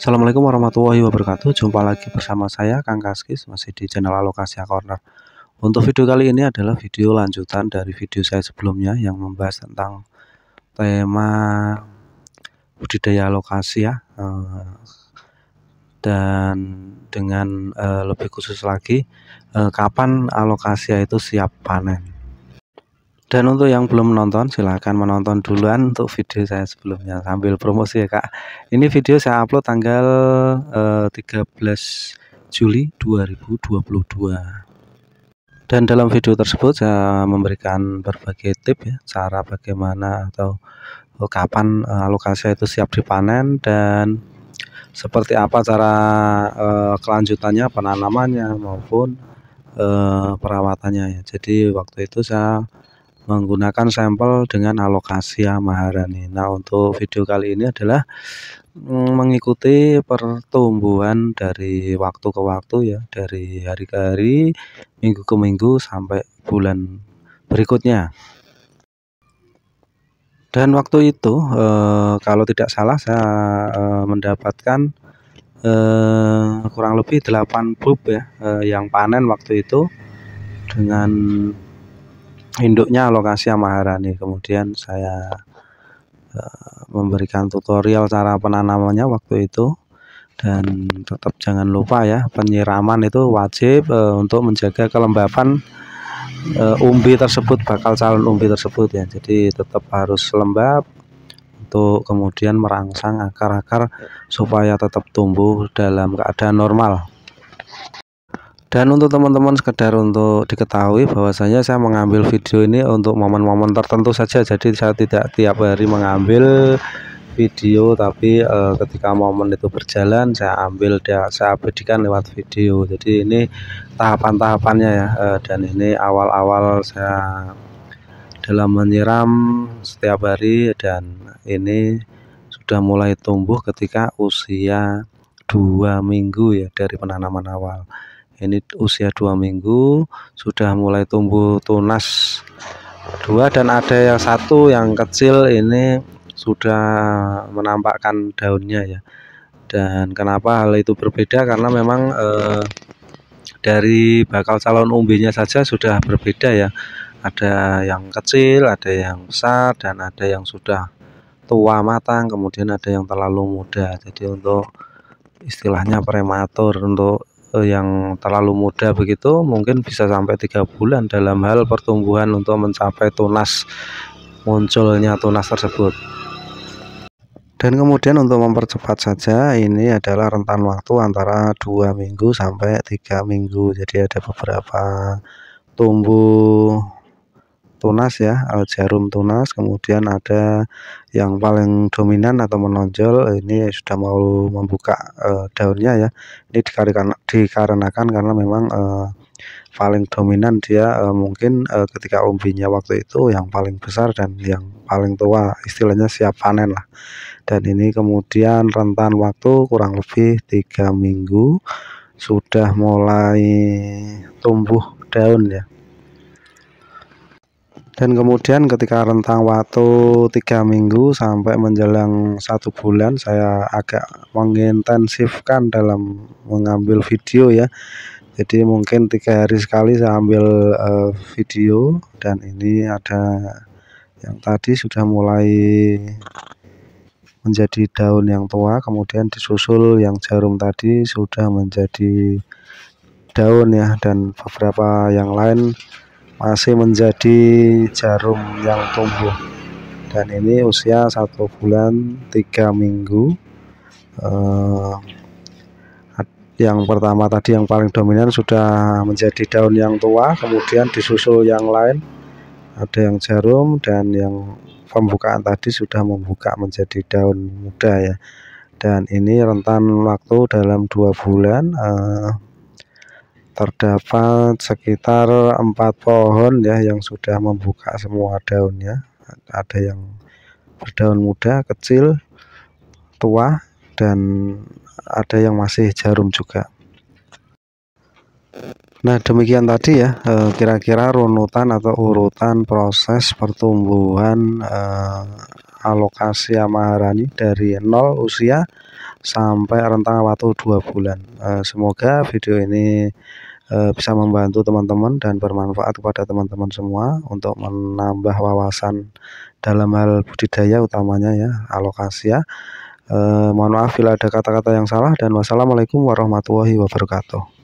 Assalamualaikum warahmatullahi wabarakatuh Jumpa lagi bersama saya Kang Kaskis Masih di channel Alokasi Corner Untuk video kali ini adalah video lanjutan Dari video saya sebelumnya Yang membahas tentang tema budidaya alokasi ya eh, Dan dengan eh, lebih khusus lagi eh, Kapan alokasi itu siap panen dan untuk yang belum menonton, silahkan menonton duluan untuk video saya sebelumnya sambil promosi ya kak. Ini video saya upload tanggal eh, 13 Juli 2022. Dan dalam video tersebut saya memberikan berbagai tip ya, cara bagaimana atau eh, kapan eh, alokasi itu siap dipanen dan seperti apa cara eh, kelanjutannya penanamannya maupun eh, perawatannya ya. Jadi waktu itu saya menggunakan sampel dengan alokasi Maharani. Nah, untuk video kali ini adalah mm, mengikuti pertumbuhan dari waktu ke waktu ya, dari hari ke hari, minggu ke minggu sampai bulan berikutnya. Dan waktu itu e, kalau tidak salah saya e, mendapatkan e, kurang lebih 8 bub ya e, yang panen waktu itu dengan induknya alokasi Maharani kemudian saya uh, memberikan tutorial cara penanamannya waktu itu dan tetap jangan lupa ya penyiraman itu wajib uh, untuk menjaga kelembapan uh, umbi tersebut bakal calon umbi tersebut ya jadi tetap harus lembab untuk kemudian merangsang akar-akar supaya tetap tumbuh dalam keadaan normal dan untuk teman-teman sekedar untuk diketahui bahwasanya saya mengambil video ini untuk momen-momen tertentu saja jadi saya tidak tiap hari mengambil video tapi e, ketika momen itu berjalan saya ambil dia saya abadikan lewat video jadi ini tahapan-tahapannya ya e, dan ini awal-awal saya dalam menyiram setiap hari dan ini sudah mulai tumbuh ketika usia dua minggu ya dari penanaman awal ini usia dua minggu sudah mulai tumbuh tunas dua dan ada yang satu yang kecil ini sudah menampakkan daunnya ya dan kenapa hal itu berbeda karena memang eh, dari bakal calon umbinya saja sudah berbeda ya ada yang kecil ada yang besar dan ada yang sudah tua matang kemudian ada yang terlalu muda jadi untuk istilahnya prematur untuk Eh, yang terlalu muda begitu mungkin bisa sampai tiga bulan dalam hal pertumbuhan untuk mencapai tunas munculnya tunas tersebut dan kemudian untuk mempercepat saja ini adalah rentan waktu antara dua minggu sampai tiga minggu jadi ada beberapa tumbuh tunas ya alat eh, jarum tunas kemudian ada yang paling dominan atau menonjol eh, ini sudah mau membuka uh, daunnya ya ini dikarenakan dikarenakan karena memang uh, paling dominan dia uh, mungkin uh, ketika umbinya waktu itu yang paling besar dan yang paling tua istilahnya siap panen lah dan ini kemudian rentan waktu kurang lebih tiga minggu sudah mulai tumbuh daun ya dan kemudian ketika rentang waktu tiga minggu sampai menjelang satu bulan saya agak mengintensifkan dalam mengambil video ya jadi mungkin tiga hari sekali saya ambil uh, video dan ini ada yang tadi sudah mulai menjadi daun yang tua kemudian disusul yang jarum tadi sudah menjadi daun ya dan beberapa yang lain masih menjadi jarum yang tumbuh dan ini usia satu bulan tiga minggu eh, yang pertama tadi yang paling dominan sudah menjadi daun yang tua kemudian disusul yang lain ada yang jarum dan yang pembukaan tadi sudah membuka menjadi daun muda ya dan ini rentan waktu dalam dua bulan eh, terdapat sekitar empat pohon ya yang sudah membuka semua daunnya ada yang berdaun muda kecil tua dan ada yang masih jarum juga Nah demikian tadi ya eh, kira-kira runutan atau urutan proses pertumbuhan eh, alokasi amaharani dari nol usia sampai rentang waktu dua bulan. Eh, semoga video ini Eh, bisa membantu teman-teman dan bermanfaat kepada teman-teman semua untuk menambah wawasan dalam hal budidaya utamanya ya alokasi ya. E, mohon maaf bila ada kata-kata yang salah dan wassalamualaikum warahmatullahi wabarakatuh.